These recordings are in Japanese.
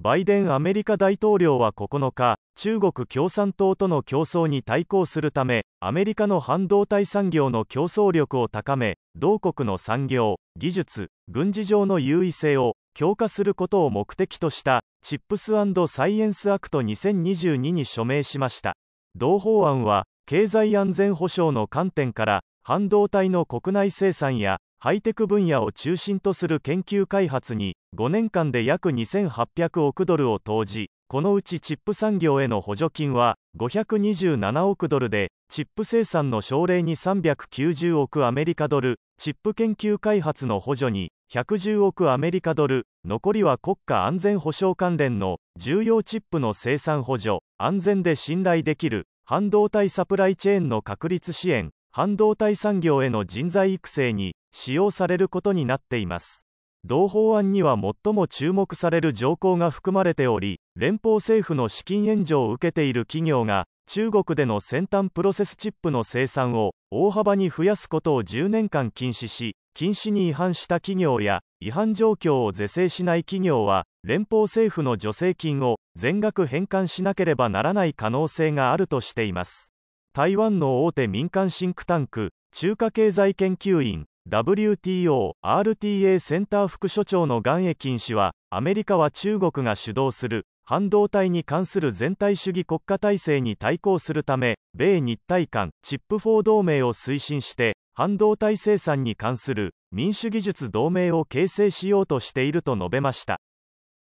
バイデンアメリカ大統領は9日、中国共産党との競争に対抗するため、アメリカの半導体産業の競争力を高め、同国の産業、技術、軍事上の優位性を強化することを目的とした、チップスサイエンスアクト2022に署名しました。同法案は、経済安全保障の観点から、半導体の国内生産やハイテク分野を中心とする研究開発に5年間で約2800億ドルを投じこのうちチップ産業への補助金は527億ドルでチップ生産の奨励に390億アメリカドルチップ研究開発の補助に110億アメリカドル残りは国家安全保障関連の重要チップの生産補助安全で信頼できる半導体サプライチェーンの確立支援半導体産業への人材育成に使用されることになっています同法案には最も注目される条項が含まれており連邦政府の資金援助を受けている企業が中国での先端プロセスチップの生産を大幅に増やすことを10年間禁止し禁止に違反した企業や違反状況を是正しない企業は連邦政府の助成金を全額返還しなければならない可能性があるとしています台湾の大手民間シンクタンク中華経済研究院 WTO、RTA センター副所長の岩キ金氏は、アメリカは中国が主導する半導体に関する全体主義国家体制に対抗するため、米日体間、チップ4同盟を推進して、半導体生産に関する民主技術同盟を形成しようとしていると述べました。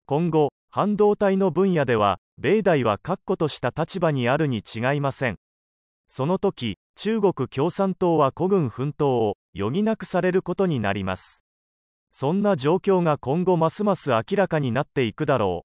今後、半導体の分野では、米大は確固とした立場にあるに違いません。その時、中国共産党は孤軍奮闘を余儀なくされることになりますそんな状況が今後ますます明らかになっていくだろう